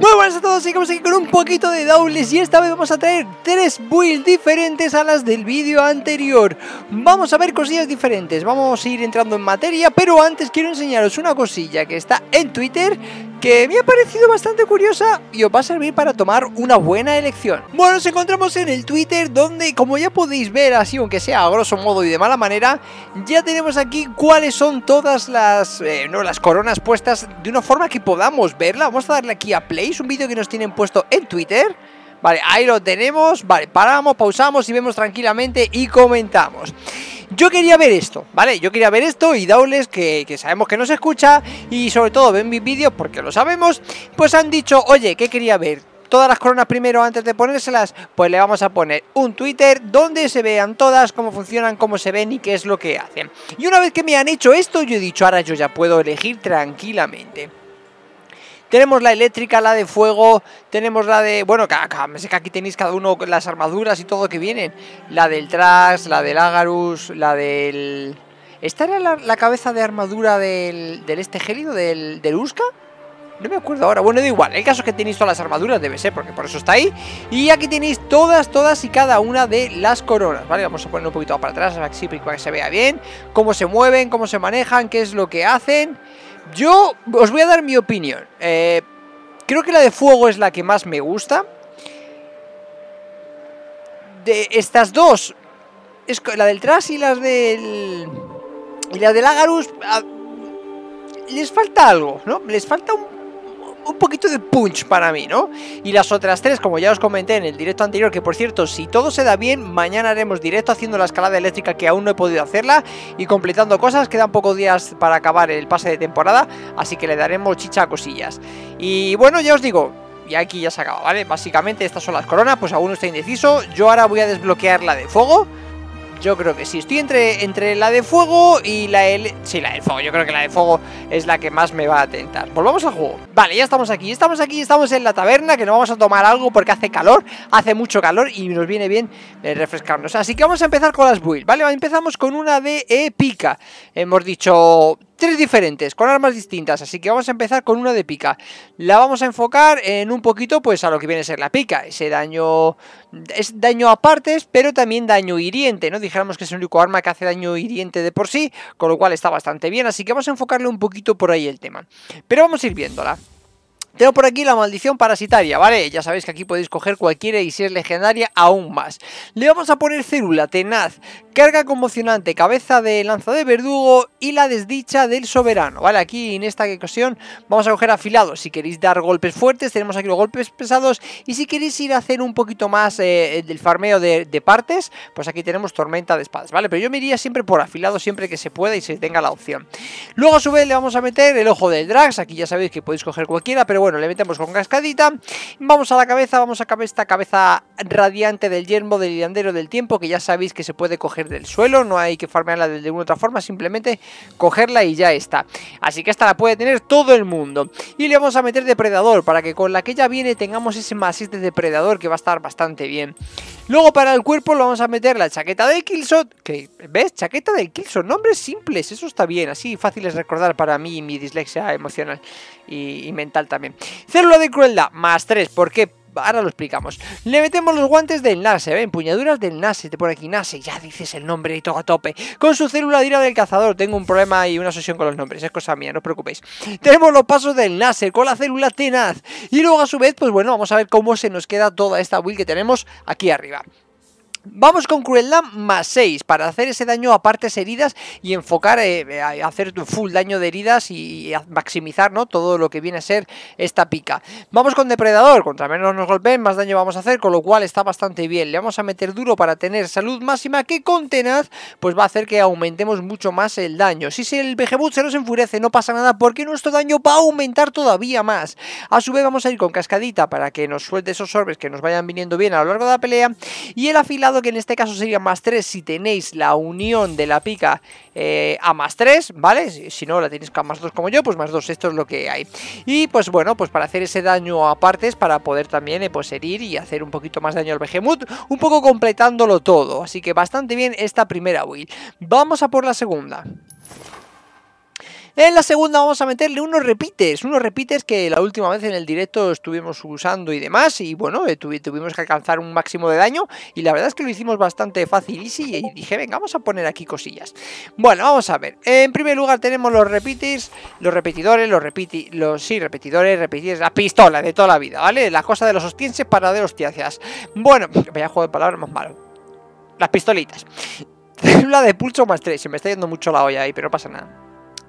Muy buenas a todos, sigamos aquí con un poquito de dobles y esta vez vamos a traer tres builds diferentes a las del vídeo anterior. Vamos a ver cosillas diferentes, vamos a ir entrando en materia, pero antes quiero enseñaros una cosilla que está en Twitter que me ha parecido bastante curiosa y os va a servir para tomar una buena elección. Bueno, nos encontramos en el Twitter donde, como ya podéis ver, así aunque sea a grosso modo y de mala manera, ya tenemos aquí cuáles son todas las, eh, no, las coronas puestas de una forma que podamos verla. Vamos a darle aquí a play, es un vídeo que nos tienen puesto en Twitter. Vale, ahí lo tenemos, vale, paramos, pausamos y vemos tranquilamente y comentamos. Yo quería ver esto, ¿vale? Yo quería ver esto y Daules, que, sabemos que nos escucha y sobre todo ven mis vídeos porque lo sabemos, pues han dicho, oye, ¿qué quería ver? todas las coronas primero antes de ponérselas, pues le vamos a poner un Twitter donde se vean todas, cómo funcionan, cómo se ven y qué es lo que hacen. Y una vez que me han hecho esto, yo he dicho, ahora yo ya puedo elegir tranquilamente. Tenemos la eléctrica, la de fuego, tenemos la de... Bueno, sé que aquí tenéis cada uno las armaduras y todo que vienen. La del Trax, la del Agarus, la del... ¿Esta era la, cabeza de armadura del, del este gélido, del, del Uska? No me acuerdo ahora, bueno, da igual El caso es que tenéis todas las armaduras, debe ser, porque por eso está ahí Y aquí tenéis todas, todas y cada una de las coronas Vale, vamos a poner un poquito para atrás para que se vea bien Cómo se mueven, cómo se manejan, qué es lo que hacen yo os voy a dar mi opinión. Eh, creo que la de fuego es la que más me gusta. De estas dos, es la del Tras y las del. Y la del Agarus. Ah, les falta algo, ¿no? Les falta un un poquito de punch para mí, ¿no? Y las otras tres, como ya os comenté en el directo anterior, que por cierto, si todo se da bien, mañana haremos directo haciendo la escalada eléctrica que aún no he podido hacerla y completando cosas, quedan pocos días para acabar el pase de temporada, así que le daremos chicha a cosillas. Y bueno, ya os digo, y aquí ya se acaba, ¿vale? Básicamente estas son las coronas, pues aún no está indeciso, yo ahora voy a desbloquear la de fuego yo creo que sí, estoy entre, entre la de fuego y la de... Sí, la de fuego, yo creo que la de fuego es la que más me va a tentar Volvamos al juego Vale, ya estamos aquí, estamos aquí, estamos en la taberna Que no vamos a tomar algo porque hace calor Hace mucho calor y nos viene bien eh, refrescarnos Así que vamos a empezar con las builds, ¿vale? Empezamos con una de épica Hemos dicho tres diferentes, con armas distintas, así que vamos a empezar con una de pica. La vamos a enfocar en un poquito pues a lo que viene a ser la pica, ese daño es daño a partes, pero también daño hiriente, ¿no? Dijéramos que es el único arma que hace daño hiriente de por sí, con lo cual está bastante bien, así que vamos a enfocarle un poquito por ahí el tema. Pero vamos a ir viéndola. Tengo por aquí la maldición parasitaria, ¿vale? Ya sabéis que aquí podéis coger cualquiera y si es legendaria, aún más. Le vamos a poner célula, tenaz, carga conmocionante, cabeza de lanza de verdugo y la desdicha del soberano, ¿vale? Aquí en esta ocasión vamos a coger afilado. Si queréis dar golpes fuertes, tenemos aquí los golpes pesados. Y si queréis ir a hacer un poquito más eh, eh, del farmeo de, de, partes, pues aquí tenemos tormenta de espadas, ¿vale? Pero yo me iría siempre por afilado, siempre que se pueda y se tenga la opción. Luego a su vez le vamos a meter el ojo del Drax. Aquí ya sabéis que podéis coger cualquiera, pero bueno, bueno, le metemos con cascadita. Vamos a la cabeza, vamos a esta cabeza radiante del yermo del hilandero del tiempo, que ya sabéis que se puede coger del suelo, no hay que farmearla de una otra forma, simplemente cogerla y ya está. Así que esta la puede tener todo el mundo. Y le vamos a meter depredador, para que con la que ya viene tengamos ese masis de depredador que va a estar bastante bien. Luego para el cuerpo le vamos a meter la chaqueta de Killshot, que ¿ves? Chaqueta de Killshot, nombres simples, eso está bien, así fáciles de recordar para mí y mi dislexia emocional y mental también. Célula de crueldad, más 3, porque ahora lo explicamos. Le metemos los guantes del Nase, ¿eh? ven, empuñaduras del Nase, te pone aquí Nase, ya dices el nombre y todo a tope. Con su célula de ira del cazador, tengo un problema y una sesión con los nombres, es cosa mía, no os preocupéis. Tenemos los pasos del Nase con la célula tenaz. Y luego a su vez, pues bueno, vamos a ver cómo se nos queda toda esta build que tenemos aquí arriba. Vamos con Crueldad más 6 para hacer ese daño a partes heridas y enfocar, eh, hacer full daño de heridas y, maximizar ¿no? todo lo que viene a ser esta pica. Vamos con Depredador, contra menos nos golpeen, más daño vamos a hacer, con lo cual está bastante bien. Le vamos a meter duro para tener salud máxima que con Tenaz pues va a hacer que aumentemos mucho más el daño. Si el Behemoth se nos enfurece no pasa nada porque nuestro daño va a aumentar todavía más. A su vez vamos a ir con Cascadita para que nos suelte esos orbes que nos vayan viniendo bien a lo largo de la pelea y el afilado que en este caso sería más 3 si tenéis la unión de la pica eh, a más 3, ¿vale? Si, no la tenéis a más 2 como yo, pues más 2, esto es lo que hay. Y pues bueno, pues para hacer ese daño a partes, para poder también eh, pues, herir y hacer un poquito más daño al Behemoth, un poco completándolo todo. Así que bastante bien esta primera build. Vamos a por la segunda. En la segunda vamos a meterle unos repites, unos repites que la última vez en el directo estuvimos usando y demás, y bueno, eh, tuvimos que alcanzar un máximo de daño, y la verdad es que lo hicimos bastante fácil y dije, venga, vamos a poner aquí cosillas. Bueno, vamos a ver, en primer lugar tenemos los repites, los repetidores, los repiti, los sí, repetidores, repetidores, la pistola de toda la vida, ¿vale? La cosa de los hostienses para de hostiacias. Bueno, vaya juego de palabras más malo. Las pistolitas. La de pulso más 3, se me está yendo mucho la olla ahí, pero no pasa nada.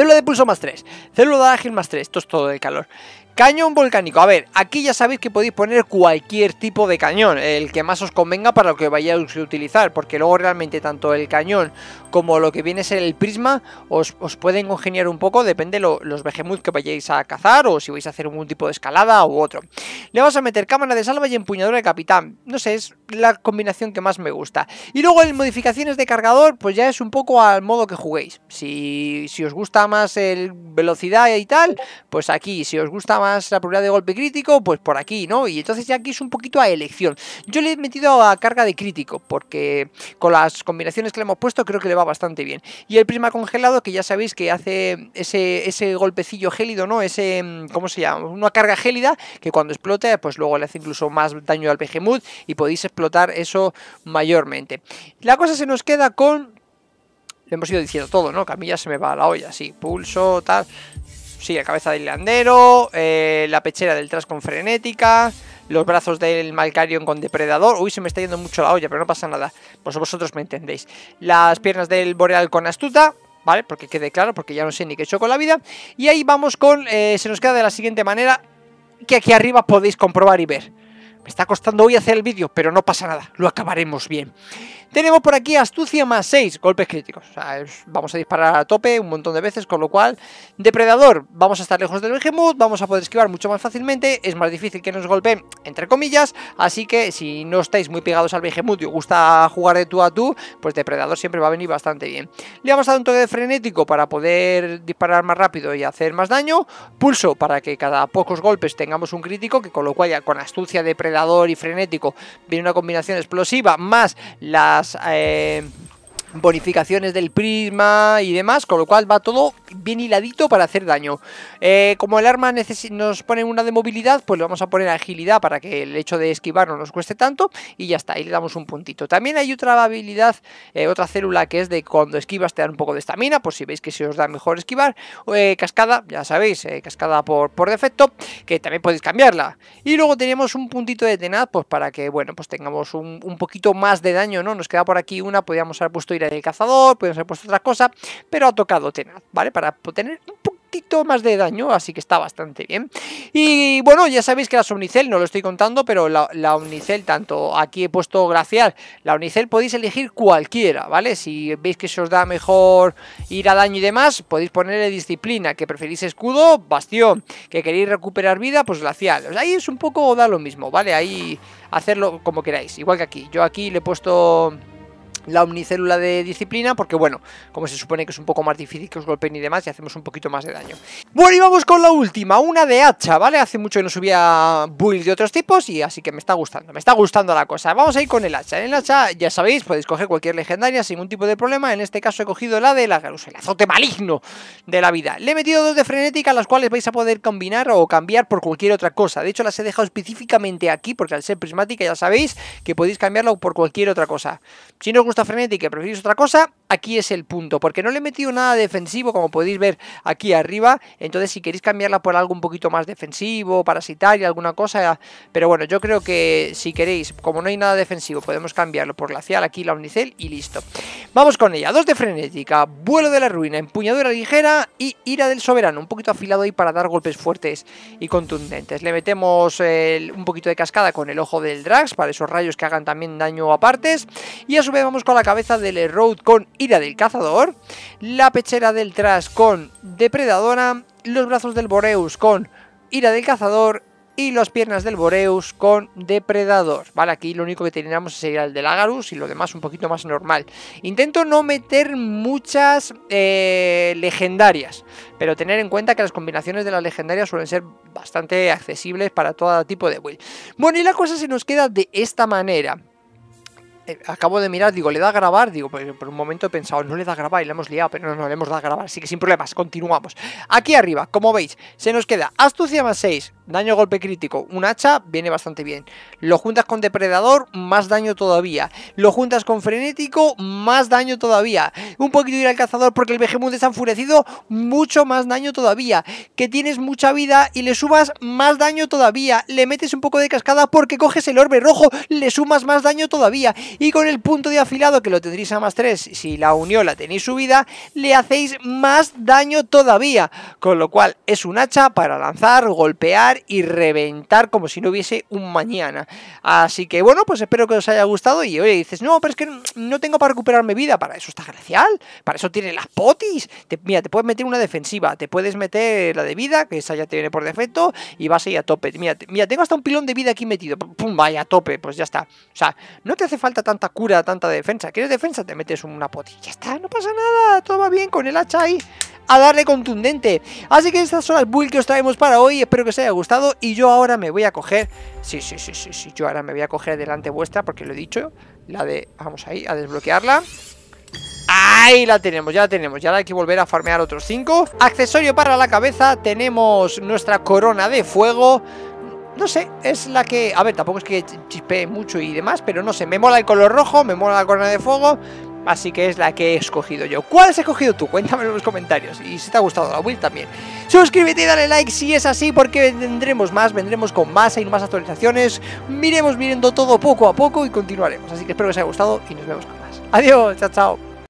Célula de pulso más 3. Célula de ágil más 3. Esto es todo de calor. Cañón volcánico. A ver, aquí ya sabéis que podéis poner cualquier tipo de cañón, el que más os convenga para lo que vayáis a utilizar, porque luego realmente tanto el cañón como lo que viene a ser el prisma os, pueden congeniar un poco, depende de los behemoths que vayáis a cazar o si vais a hacer algún tipo de escalada u otro. Le vamos a meter cámara de salva y empuñadura de capitán. No sé, es la combinación que más me gusta. Y luego en modificaciones de cargador, pues ya es un poco al modo que juguéis. Si, si os gusta más el velocidad y tal, pues aquí. Si os gusta más la probabilidad de golpe crítico, pues por aquí, ¿no? Y entonces ya aquí es un poquito a elección. Yo le he metido a carga de crítico, porque con las combinaciones que le hemos puesto creo que le va bastante bien. Y el prisma congelado, que ya sabéis que hace ese, ese golpecillo gélido, ¿no? Ese, mm, ¿cómo se llama? Una carga gélida que cuando explota, pues luego le hace incluso más daño al Behemoth y podéis explotar eso mayormente. La cosa se nos queda con... Le hemos ido diciendo todo, ¿no? Camilla se me va a la olla, sí. Pulso, tal... Sí, la cabeza del landero eh, la pechera del tras con frenética, los brazos del Malcarion con depredador. Uy, se me está yendo mucho la olla, pero no pasa nada. Pues vosotros me entendéis. Las piernas del Boreal con astuta. ¿Vale? Porque quede claro, porque ya no sé ni qué he hecho con la vida. Y ahí vamos con... Eh, se nos queda de la siguiente manera, que aquí arriba podéis comprobar y ver. Me está costando hoy hacer el vídeo, pero no pasa nada, lo acabaremos bien. Tenemos por aquí astucia más 6, golpes críticos. vamos a disparar a tope un montón de veces, con lo cual, depredador, vamos a estar lejos del behemoth, vamos a poder esquivar mucho más fácilmente, es más difícil que nos golpeen, entre comillas, así que si no estáis muy pegados al behemoth y os gusta jugar de tú a tú, pues depredador siempre va a venir bastante bien. Le vamos a dar un toque de frenético para poder disparar más rápido y hacer más daño, pulso para que cada pocos golpes tengamos un crítico, que con lo cual ya con astucia depredador y frenético, viene una combinación explosiva, más las... Eh, bonificaciones del prisma y demás, con lo cual va todo bien hiladito para hacer daño. Eh, como el arma nos pone una de movilidad, pues le vamos a poner agilidad para que el hecho de esquivar no nos cueste tanto y ya está, ahí le damos un puntito. También hay otra habilidad, eh, otra célula que es de cuando esquivas te da un poco de estamina, Por si veis que se os da mejor esquivar. Eh, cascada, ya sabéis, cascada por, por defecto, que también podéis cambiarla. Y luego tenemos un puntito de tenaz, pues para que, bueno, pues tengamos un, poquito más de daño, ¿no? Nos queda por aquí una, podríamos haber puesto ira del cazador, podríamos haber puesto otra cosa, pero ha tocado tenaz, ¿vale? para tener un poquito más de daño, así que está bastante bien. Y bueno, ya sabéis que las Omnicel, no lo estoy contando, pero la, la Omnicel, tanto aquí he puesto Glacial, la Omnicel podéis elegir cualquiera, ¿vale? Si veis que se os da mejor ir a daño y demás, podéis ponerle Disciplina, que preferís Escudo, Bastión, que queréis recuperar vida, pues Glacial. ahí es un poco da lo mismo, ¿vale? Ahí hacerlo como queráis, igual que aquí. Yo aquí le he puesto la omnicélula de disciplina, porque bueno, como se supone que es un poco más difícil que os golpeen y demás, y hacemos un poquito más de daño. Bueno, y vamos con la última, una de hacha, ¿vale? Hace mucho que no subía builds de otros tipos, y así que me está gustando, me está gustando la cosa. Vamos a ir con el hacha. En el hacha, ya sabéis, podéis coger cualquier legendaria sin ningún tipo de problema, en este caso he cogido la de la el azote maligno de la vida. Le he metido dos de frenética, las cuales vais a poder combinar o cambiar por cualquier otra cosa. De hecho, las he dejado específicamente aquí, porque al ser prismática ya sabéis que podéis cambiarlo por cualquier otra cosa. Si no gusta frenética y que otra cosa, aquí es el punto, porque no le he metido nada defensivo, como podéis ver aquí arriba, entonces si queréis cambiarla por algo un poquito más defensivo, parasitaria, alguna cosa, pero bueno, yo creo que si queréis, como no hay nada defensivo, podemos cambiarlo por glacial aquí, la Omnicel y listo. Vamos con ella. Dos de frenética, vuelo de la ruina, empuñadura ligera y ira del soberano. Un poquito afilado ahí para dar golpes fuertes y contundentes. Le metemos eh, un poquito de cascada con el ojo del Drax para esos rayos que hagan también daño a partes. Y a su vez vamos con la cabeza del road con ira del cazador. La pechera del tras con depredadora. Los brazos del Boreus con ira del cazador y las piernas del Boreus con Depredador. Vale, aquí lo único que teníamos sería el de Lagarus y lo demás un poquito más normal. Intento no meter muchas eh, legendarias, pero tener en cuenta que las combinaciones de las legendarias suelen ser bastante accesibles para todo tipo de build. Bueno, y la cosa se nos queda de esta manera eh, acabo de mirar, digo, ¿le da a grabar? Digo, pues, por, un momento he pensado, no le da a grabar y le hemos liado, pero no, no le hemos dado a grabar, así que sin problemas, continuamos. Aquí arriba, como veis, se nos queda astucia más 6, Daño golpe crítico, un hacha, viene bastante bien. Lo juntas con depredador, más daño todavía. Lo juntas con frenético, más daño todavía. Un poquito ir al cazador porque el vejemón está enfurecido, mucho más daño todavía. Que tienes mucha vida y le subas más daño todavía. Le metes un poco de cascada porque coges el orbe rojo, le sumas más daño todavía. Y con el punto de afilado, que lo tendréis a más 3, si la unión la tenéis subida, le hacéis más daño todavía. Con lo cual es un hacha para lanzar, golpear y reventar como si no hubiese un mañana. Así que bueno, pues espero que os haya gustado y hoy dices, no, pero es que no tengo para recuperar mi vida, para eso está gracial para eso tiene las potis. mira, te puedes meter una defensiva, te puedes meter la de vida, que esa ya te viene por defecto, y vas ahí a tope. Mira, mira tengo hasta un pilón de vida aquí metido, pum, vaya a tope, pues ya está. O sea, no te hace falta tanta cura, tanta defensa. ¿Quieres defensa? Te metes una poti, ya está, no pasa nada, todo va bien con el hacha ahí a darle contundente. Así que estas son las builds que os traemos para hoy. Espero que os haya gustado. Y yo ahora me voy a coger. Sí, sí, sí, sí, sí. Yo ahora me voy a coger delante vuestra porque lo he dicho. La de. Vamos ahí, a desbloquearla. Ahí la tenemos, ya la tenemos Ya ahora hay que volver a farmear otros 5 Accesorio para la cabeza Tenemos nuestra corona de fuego no sé, es la que... A ver, tampoco es que chispee mucho y demás, pero no sé, me mola el color rojo, me mola la corona de fuego, Así que es la que he escogido yo. ¿Cuál has escogido tú? Cuéntamelo en los comentarios. Y si te ha gustado la build también. Suscríbete y dale like si es así, porque vendremos más, vendremos con más, hay más actualizaciones. Miremos viniendo todo poco a poco y continuaremos. Así que espero que os haya gustado y nos vemos con más. Adiós, chao, chao.